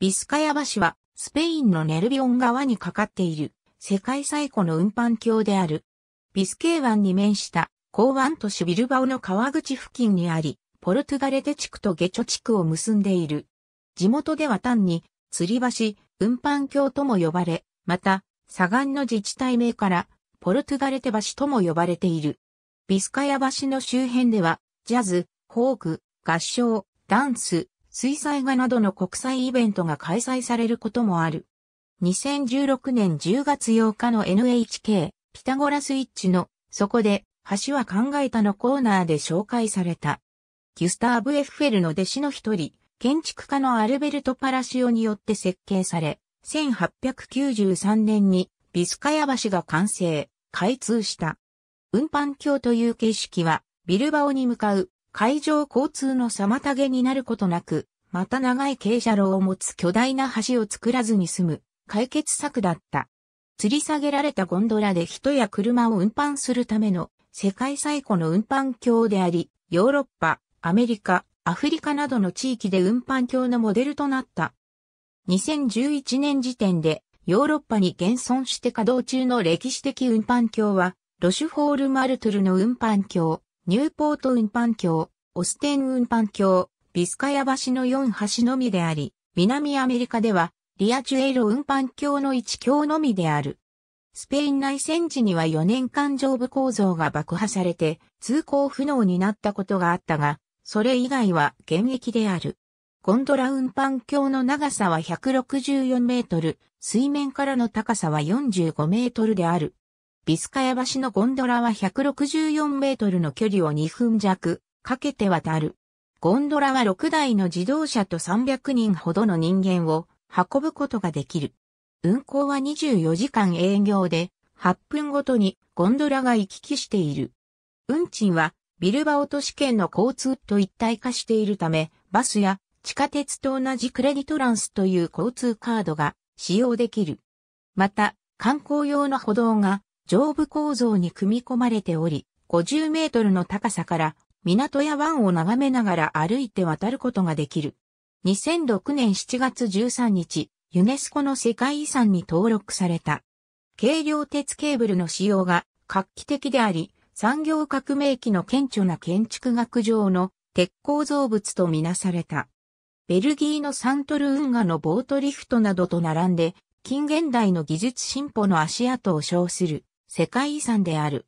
ビスカヤ橋は、スペインのネルビオン川に架かっている、世界最古の運搬橋である。ビスケー湾に面した、港湾都市ビルバオの川口付近にあり、ポルトガレテ地区とゲチョ地区を結んでいる。地元では単に、吊り橋、運搬橋とも呼ばれ、また、左岸の自治体名から、ポルトガレテ橋とも呼ばれている。ビスカヤ橋の周辺では、ジャズ、フォーク、合唱、ダンス、水彩画などの国際イベントが開催されることもある。2016年10月8日の NHK ピタゴラスイッチのそこで橋は考えたのコーナーで紹介された。ギュスターブ・エッフェルの弟子の一人、建築家のアルベルト・パラシオによって設計され、1893年にビスカヤ橋が完成、開通した。運搬橋という形式は、ビルバオに向かう海上交通の妨げになることなく、また長い傾斜路を持つ巨大な橋を作らずに済む解決策だった。吊り下げられたゴンドラで人や車を運搬するための世界最古の運搬橋であり、ヨーロッパ、アメリカ、アフリカなどの地域で運搬橋のモデルとなった。2011年時点でヨーロッパに現存して稼働中の歴史的運搬橋は、ロシュフォール・マルトゥルの運搬橋、ニューポート運搬橋、オステン運搬橋、ビスカヤ橋の4橋のみであり、南アメリカでは、リアチュエロ運搬橋の1橋のみである。スペイン内戦時には4年間上部構造が爆破されて、通行不能になったことがあったが、それ以外は現役である。ゴンドラ運搬橋の長さは164メートル、水面からの高さは45メートルである。ビスカヤ橋のゴンドラは164メートルの距離を2分弱、かけて渡る。ゴンドラは6台の自動車と300人ほどの人間を運ぶことができる。運行は24時間営業で8分ごとにゴンドラが行き来している。運賃はビルバオ都市圏の交通と一体化しているため、バスや地下鉄と同じクレディトランスという交通カードが使用できる。また、観光用の歩道が上部構造に組み込まれており、50メートルの高さから港や湾を眺めながら歩いて渡ることができる。2006年7月13日、ユネスコの世界遺産に登録された。軽量鉄ケーブルの使用が画期的であり、産業革命期の顕著な建築学上の鉄鋼造物とみなされた。ベルギーのサントル運河のボートリフトなどと並んで、近現代の技術進歩の足跡を称する世界遺産である。